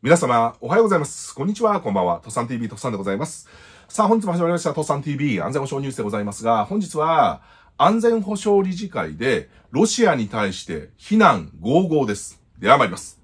皆様、おはようございます。こんにちは、こんばんは。とサさん TV、とサさんでございます。さあ、本日も始まりました、とサさん TV、安全保障ニュースでございますが、本日は、安全保障理事会で、ロシアに対して、非難、合々です。では参ります。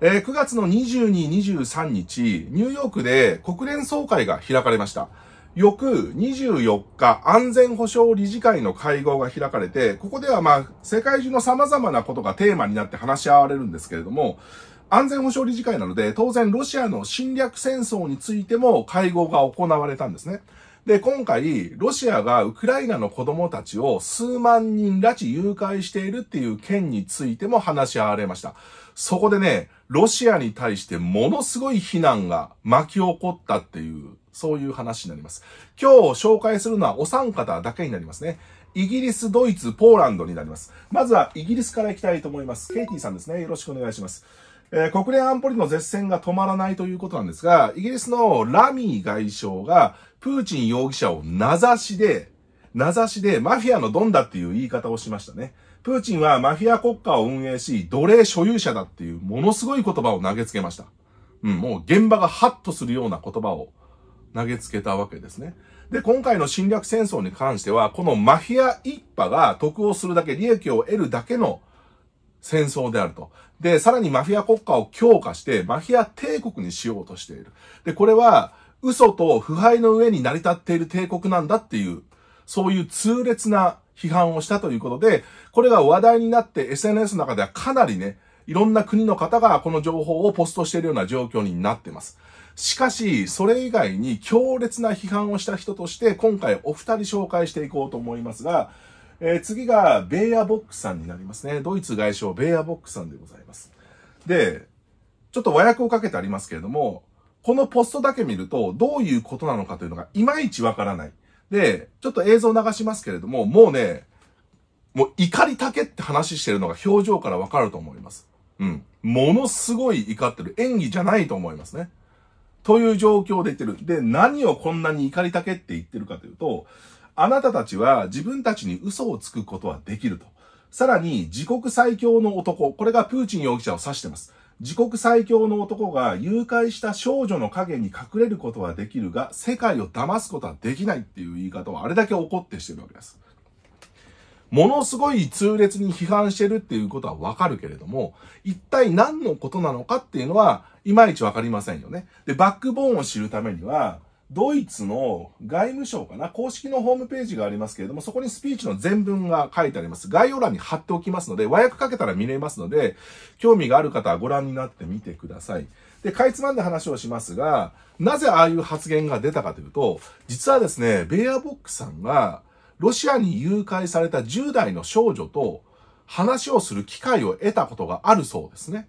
えー、9月の22、23日、ニューヨークで国連総会が開かれました。翌24日、安全保障理事会の会合が開かれて、ここではまあ、世界中の様々なことがテーマになって話し合われるんですけれども、安全保障理事会なので、当然ロシアの侵略戦争についても会合が行われたんですね。で、今回、ロシアがウクライナの子供たちを数万人拉致誘拐しているっていう件についても話し合われました。そこでね、ロシアに対してものすごい非難が巻き起こったっていう、そういう話になります。今日紹介するのはお三方だけになりますね。イギリス、ドイツ、ポーランドになります。まずはイギリスから行きたいと思います。ケイティさんですね。よろしくお願いします。えー、国連安保理の絶戦が止まらないということなんですが、イギリスのラミー外相が、プーチン容疑者を名指しで、名指しでマフィアのドンだっていう言い方をしましたね。プーチンはマフィア国家を運営し、奴隷所有者だっていうものすごい言葉を投げつけました。うん、もう現場がハッとするような言葉を投げつけたわけですね。で、今回の侵略戦争に関しては、このマフィア一派が得をするだけ、利益を得るだけの戦争であると。で、さらにマフィア国家を強化して、マフィア帝国にしようとしている。で、これは、嘘と腐敗の上に成り立っている帝国なんだっていう、そういう痛烈な批判をしたということで、これが話題になって SNS の中ではかなりね、いろんな国の方がこの情報をポストしているような状況になっています。しかし、それ以外に強烈な批判をした人として、今回お二人紹介していこうと思いますが、えー、次が、ベーアボックさんになりますね。ドイツ外相、ベーアボックさんでございます。で、ちょっと和訳をかけてありますけれども、このポストだけ見ると、どういうことなのかというのが、いまいちわからない。で、ちょっと映像を流しますけれども、もうね、もう怒りたけって話してるのが表情からわかると思います。うん。ものすごい怒ってる。演技じゃないと思いますね。という状況で言ってる。で、何をこんなに怒りたけって言ってるかというと、あなたたちは自分たちに嘘をつくことはできると。さらに、自国最強の男、これがプーチン容疑者を指してます。自国最強の男が誘拐した少女の影に隠れることはできるが、世界を騙すことはできないっていう言い方をあれだけ怒ってしてるわけです。ものすごい痛烈に批判してるっていうことはわかるけれども、一体何のことなのかっていうのは、いまいちわかりませんよね。で、バックボーンを知るためには、ドイツの外務省かな公式のホームページがありますけれども、そこにスピーチの全文が書いてあります。概要欄に貼っておきますので、和訳かけたら見れますので、興味がある方はご覧になってみてください。で、かいつまんで話をしますが、なぜああいう発言が出たかというと、実はですね、ベアボックさんが、ロシアに誘拐された10代の少女と話をする機会を得たことがあるそうですね。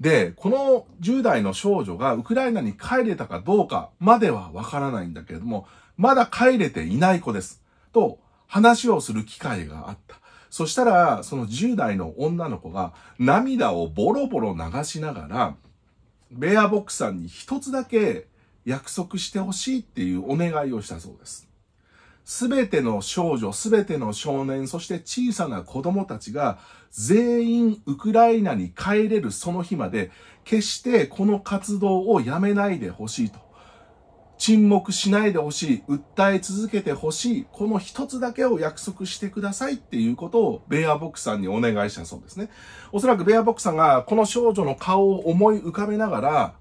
で、この10代の少女がウクライナに帰れたかどうかまではわからないんだけれども、まだ帰れていない子です。と話をする機会があった。そしたら、その10代の女の子が涙をボロボロ流しながら、ベアボックさんに一つだけ約束してほしいっていうお願いをしたそうです。すべての少女、すべての少年、そして小さな子供たちが全員ウクライナに帰れるその日まで、決してこの活動をやめないでほしいと。沈黙しないでほしい、訴え続けてほしい、この一つだけを約束してくださいっていうことをベアボックさんにお願いしたそうですね。おそらくベアボックさんがこの少女の顔を思い浮かべながら、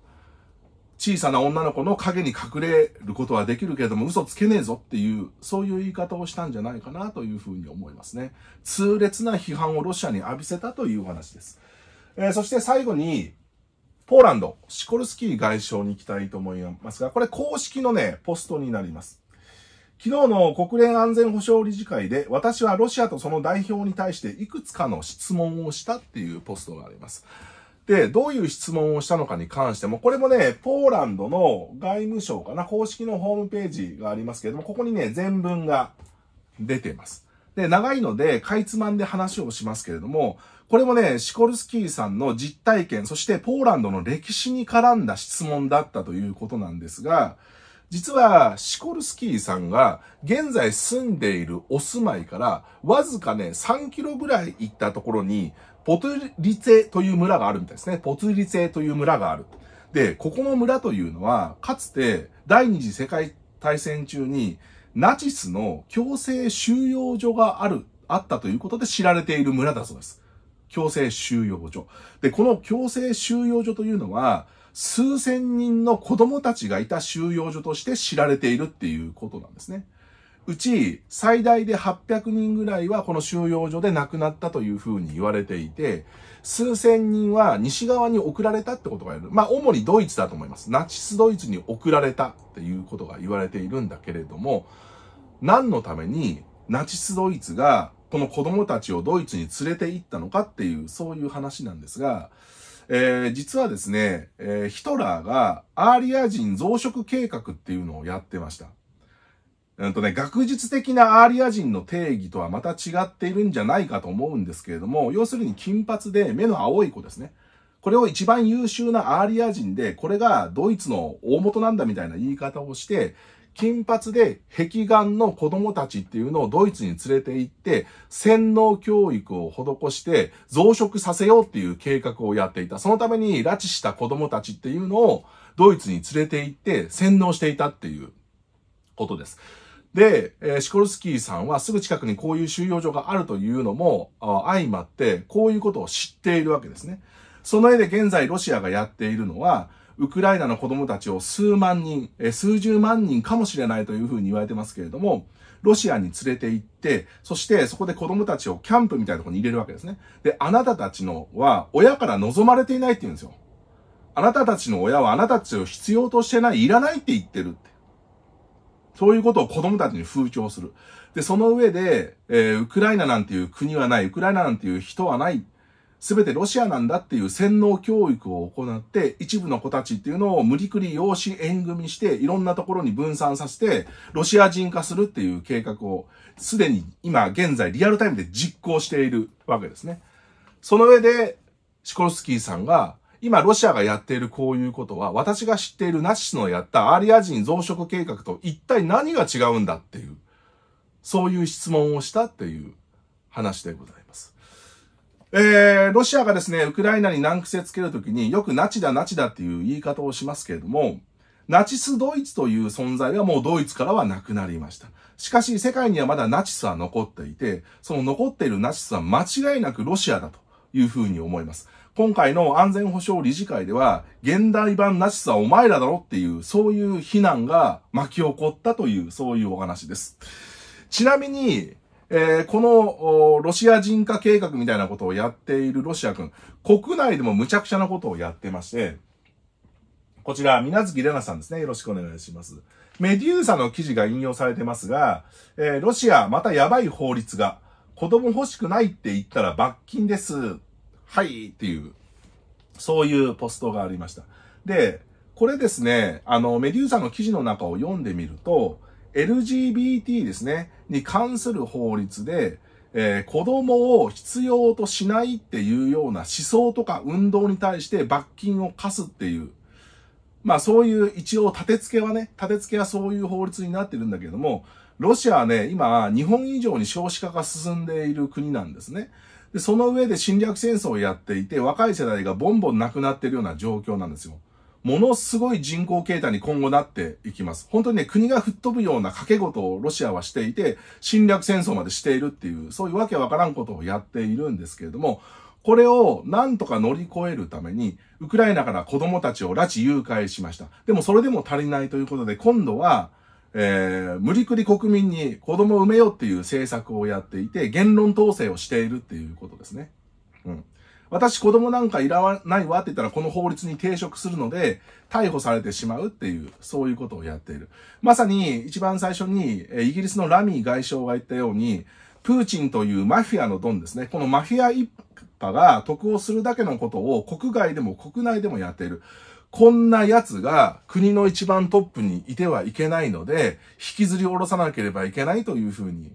小さな女の子の影に隠れることはできるけれども嘘つけねえぞっていう、そういう言い方をしたんじゃないかなというふうに思いますね。痛烈な批判をロシアに浴びせたという話です。えー、そして最後に、ポーランド、シコルスキー外相に行きたいと思いますが、これ公式のね、ポストになります。昨日の国連安全保障理事会で、私はロシアとその代表に対していくつかの質問をしたっていうポストがあります。で、どういう質問をしたのかに関しても、これもね、ポーランドの外務省かな、公式のホームページがありますけれども、ここにね、全文が出てます。で、長いので、かいつまんで話をしますけれども、これもね、シコルスキーさんの実体験、そしてポーランドの歴史に絡んだ質問だったということなんですが、実は、シコルスキーさんが現在住んでいるお住まいから、わずかね、3キロぐらい行ったところに、ポトゥリツェという村があるみたいですね。ポトゥリツェという村がある。で、ここの村というのは、かつて第二次世界大戦中にナチスの強制収容所がある、あったということで知られている村だそうです。強制収容所。で、この強制収容所というのは、数千人の子供たちがいた収容所として知られているっていうことなんですね。うち最大で800人ぐらいはこの収容所で亡くなったというふうに言われていて、数千人は西側に送られたってことが言える。まあ主にドイツだと思います。ナチスドイツに送られたっていうことが言われているんだけれども、何のためにナチスドイツがこの子供たちをドイツに連れて行ったのかっていう、そういう話なんですが、えー、実はですね、えー、ヒトラーがアーリア人増殖計画っていうのをやってました。うんとね、学術的なアーリア人の定義とはまた違っているんじゃないかと思うんですけれども、要するに金髪で目の青い子ですね。これを一番優秀なアーリア人で、これがドイツの大元なんだみたいな言い方をして、金髪で壁眼の子供たちっていうのをドイツに連れて行って、洗脳教育を施して増殖させようっていう計画をやっていた。そのために拉致した子供たちっていうのをドイツに連れて行って洗脳していたっていうことです。で、えー、シコルスキーさんはすぐ近くにこういう収容所があるというのも相まって、こういうことを知っているわけですね。その上で現在ロシアがやっているのは、ウクライナの子供たちを数万人、えー、数十万人かもしれないというふうに言われてますけれども、ロシアに連れて行って、そしてそこで子供たちをキャンプみたいなところに入れるわけですね。で、あなたたちのは親から望まれていないって言うんですよ。あなたたちの親はあなたたちを必要としてない、いらないって言ってるって。そういうことを子供たちに風潮する。で、その上で、えー、ウクライナなんていう国はない、ウクライナなんていう人はない、すべてロシアなんだっていう洗脳教育を行って、一部の子たちっていうのを無理くり養子縁組して、いろんなところに分散させて、ロシア人化するっていう計画を、すでに今現在リアルタイムで実行しているわけですね。その上で、シコルスキーさんが、今ロシアがやっているこういうことは、私が知っているナチスのやったアリア人増殖計画と一体何が違うんだっていう、そういう質問をしたっていう話でございます。えー、ロシアがですね、ウクライナに難癖つけるときによくナチだナチだっていう言い方をしますけれども、ナチスドイツという存在はもうドイツからはなくなりました。しかし世界にはまだナチスは残っていて、その残っているナチスは間違いなくロシアだと。いうふうに思います。今回の安全保障理事会では、現代版ナチスはお前らだろっていう、そういう非難が巻き起こったという、そういうお話です。ちなみに、えー、このロシア人化計画みたいなことをやっているロシア軍、国内でも無茶苦茶なことをやってまして、こちら、水月玲奈さんですね。よろしくお願いします。メデューサの記事が引用されてますが、えー、ロシア、またやばい法律が、子供欲しくないって言ったら罰金です。はいっていう、そういうポストがありました。で、これですね、あの、メデューサの記事の中を読んでみると、LGBT ですね、に関する法律で、えー、子供を必要としないっていうような思想とか運動に対して罰金を課すっていう、まあそういう一応立て付けはね、立て付けはそういう法律になってるんだけども、ロシアはね、今、日本以上に少子化が進んでいる国なんですね。で、その上で侵略戦争をやっていて、若い世代がボンボン亡くなっているような状況なんですよ。ものすごい人口形態に今後なっていきます。本当にね、国が吹っ飛ぶような掛け事をロシアはしていて、侵略戦争までしているっていう、そういうわけわからんことをやっているんですけれども、これをなんとか乗り越えるために、ウクライナから子供たちを拉致誘拐しました。でもそれでも足りないということで、今度は、えー、無理くり国民に子供を産めようっていう政策をやっていて、言論統制をしているっていうことですね。うん。私子供なんかいらないわって言ったらこの法律に抵触するので逮捕されてしまうっていう、そういうことをやっている。まさに一番最初にイギリスのラミー外相が言ったように、プーチンというマフィアのドンですね。このマフィア一派が得をするだけのことを国外でも国内でもやっている。こんな奴が国の一番トップにいてはいけないので、引きずり下ろさなければいけないというふうに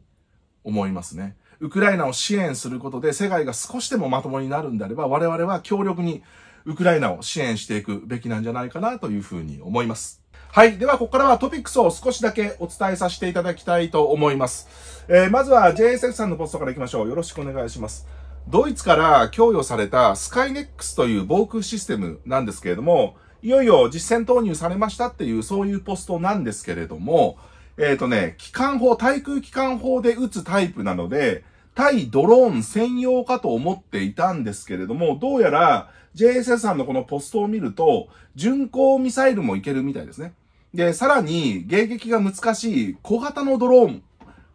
思いますね。ウクライナを支援することで世界が少しでもまともになるんであれば、我々は強力にウクライナを支援していくべきなんじゃないかなというふうに思います。はい。では、ここからはトピックスを少しだけお伝えさせていただきたいと思います。えー、まずは JSF さんのポストから行きましょう。よろしくお願いします。ドイツから供与されたスカイネックスという防空システムなんですけれども、いよいよ実践投入されましたっていう、そういうポストなんですけれども、えっ、ー、とね、機関砲、対空機関砲で撃つタイプなので、対ドローン専用かと思っていたんですけれども、どうやら JSS さんのこのポストを見ると、巡航ミサイルもいけるみたいですね。で、さらに、迎撃が難しい小型のドローン。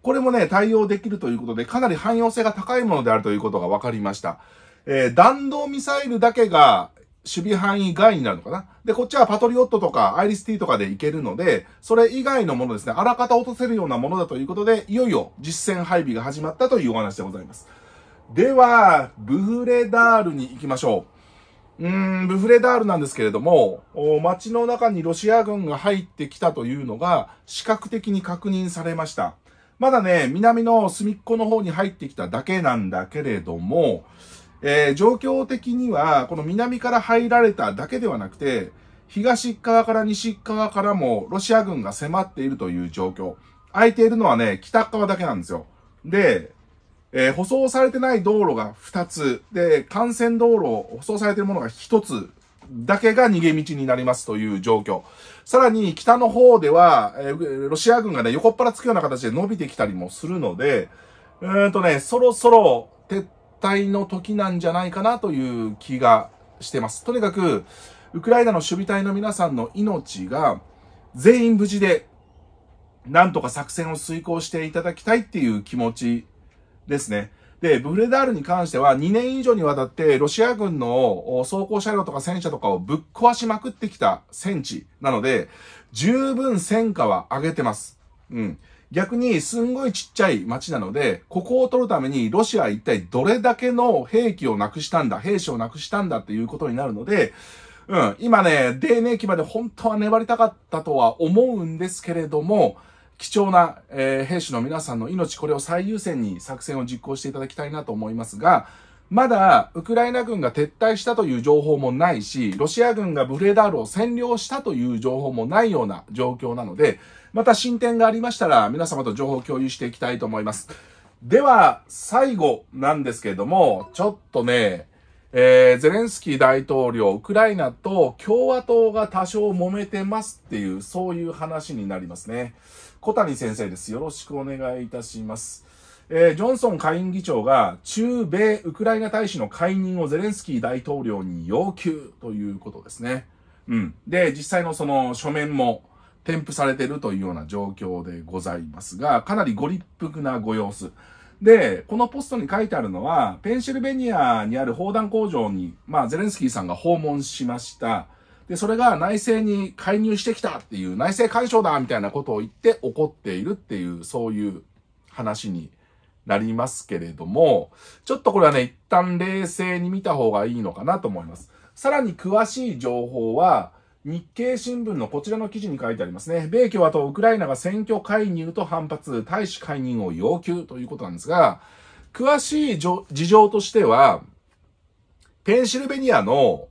これもね、対応できるということで、かなり汎用性が高いものであるということが分かりました。えー、弾道ミサイルだけが、守備範囲外になるのかな。で、こっちはパトリオットとかアイリスティとかでいけるので、それ以外のものですね、あらかた落とせるようなものだということで、いよいよ実戦配備が始まったというお話でございます。では、ブフレダールに行きましょう。うーん、ブフレダールなんですけれども、街の中にロシア軍が入ってきたというのが視覚的に確認されました。まだね、南の隅っこの方に入ってきただけなんだけれども、えー、状況的には、この南から入られただけではなくて、東側から西側からもロシア軍が迫っているという状況。空いているのはね、北側だけなんですよ。で、えー、舗装されてない道路が2つ、で、幹線道路、舗装されているものが1つだけが逃げ道になりますという状況。さらに北の方では、えー、ロシア軍がね、横っ腹つくような形で伸びてきたりもするので、うーんとね、そろそろ撤退の時なんじゃないかなという気がしてます。とにかく、ウクライナの守備隊の皆さんの命が全員無事で、なんとか作戦を遂行していただきたいっていう気持ちですね。で、ブフレダールに関しては2年以上にわたってロシア軍の装甲車両とか戦車とかをぶっ壊しまくってきた戦地なので、十分戦果は上げてます。うん。逆にすんごいちっちゃい町なので、ここを取るためにロシアは一体どれだけの兵器をなくしたんだ、兵士をなくしたんだっていうことになるので、うん、今ね、ーネ期まで本当は粘りたかったとは思うんですけれども、貴重な、えー、兵士の皆さんの命、これを最優先に作戦を実行していただきたいなと思いますが、まだウクライナ軍が撤退したという情報もないし、ロシア軍がブレダールを占領したという情報もないような状況なので、また進展がありましたら皆様と情報を共有していきたいと思います。では、最後なんですけれども、ちょっとね、えー、ゼレンスキー大統領、ウクライナと共和党が多少揉めてますっていう、そういう話になりますね。小谷先生です。よろしくお願いいたします。えー、ジョンソン下院議長が中米ウクライナ大使の解任をゼレンスキー大統領に要求ということですね。うん。で、実際のその書面も添付されてるというような状況でございますが、かなりご立腹なご様子。で、このポストに書いてあるのは、ペンシルベニアにある砲弾工場に、まあ、ゼレンスキーさんが訪問しました。で、それが内政に介入してきたっていう、内政干渉だみたいなことを言って怒っているっていう、そういう話になりますけれども、ちょっとこれはね、一旦冷静に見た方がいいのかなと思います。さらに詳しい情報は、日経新聞のこちらの記事に書いてありますね。米共和とウクライナが選挙介入と反発、大使介入を要求ということなんですが、詳しい事情としては、ペンシルベニアの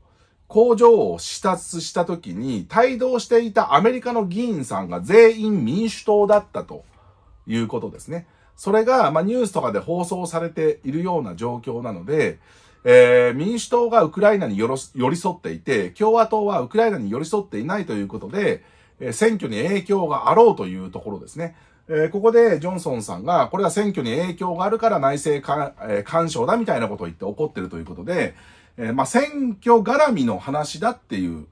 工場を視察した時に、帯同していたアメリカの議員さんが全員民主党だったということですね。それが、まあ、ニュースとかで放送されているような状況なので、えー、民主党がウクライナによろ寄り添っていて、共和党はウクライナに寄り添っていないということで、えー、選挙に影響があろうというところですね。えー、ここでジョンソンさんが、これは選挙に影響があるから内政か、えー、干渉だみたいなことを言って怒ってるということで、えー、まあ、選挙絡みの話だっていう、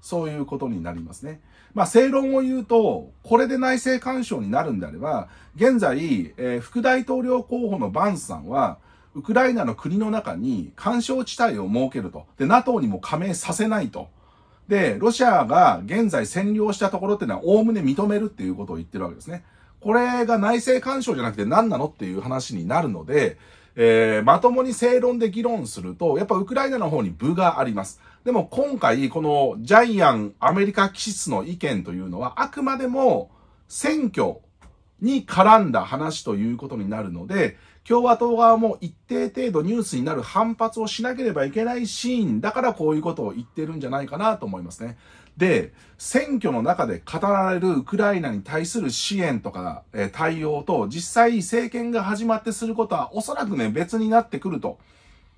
そういうことになりますね。まあ、正論を言うと、これで内政干渉になるんであれば、現在、えー、副大統領候補のバンスさんは、ウクライナの国の中に干渉地帯を設けると。で、NATO にも加盟させないと。で、ロシアが現在占領したところっていうのは、おおむね認めるっていうことを言ってるわけですね。これが内政干渉じゃなくて何なのっていう話になるので、えー、まともに正論で議論すると、やっぱウクライナの方に部があります。でも今回、このジャイアンアメリカ気質の意見というのは、あくまでも選挙に絡んだ話ということになるので、共和党側も一定程度ニュースになる反発をしなければいけないシーンだからこういうことを言ってるんじゃないかなと思いますね。で、選挙の中で語られるウクライナに対する支援とか、え対応と実際政権が始まってすることはおそらくね別になってくると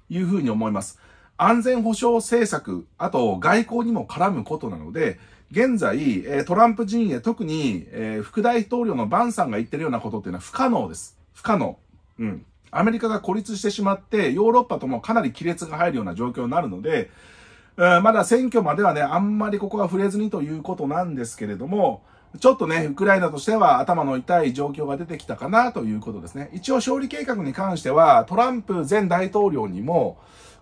いうふうに思います。安全保障政策、あと外交にも絡むことなので、現在、トランプ陣営、特に副大統領のバンさんが言ってるようなことっていうのは不可能です。不可能。うん。アメリカが孤立してしまって、ヨーロッパともかなり亀裂が入るような状況になるので、まだ選挙まではね、あんまりここは触れずにということなんですけれども、ちょっとね、ウクライナとしては頭の痛い状況が出てきたかなということですね。一応勝利計画に関しては、トランプ前大統領にも、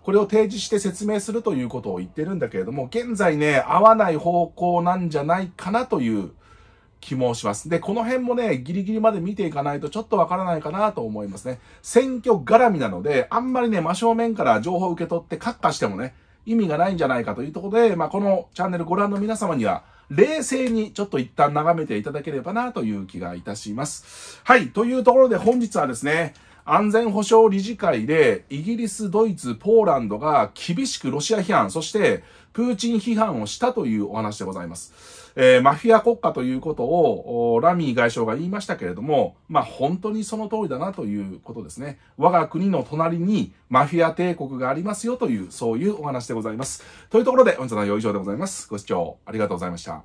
これを提示して説明するということを言ってるんだけれども、現在ね、合わない方向なんじゃないかなという気もします。で、この辺もね、ギリギリまで見ていかないとちょっとわからないかなと思いますね。選挙絡みなので、あんまりね、真正面から情報を受け取ってカッカしてもね、意味がないんじゃないかというところで、まあ、このチャンネルご覧の皆様には、冷静にちょっと一旦眺めていただければなという気がいたします。はい。というところで本日はですね、安全保障理事会でイギリス、ドイツ、ポーランドが厳しくロシア批判、そしてプーチン批判をしたというお話でございます。えー、マフィア国家ということをラミー外相が言いましたけれども、まあ本当にその通りだなということですね。我が国の隣にマフィア帝国がありますよという、そういうお話でございます。というところで、本日の内容以上でございます。ご視聴ありがとうございました。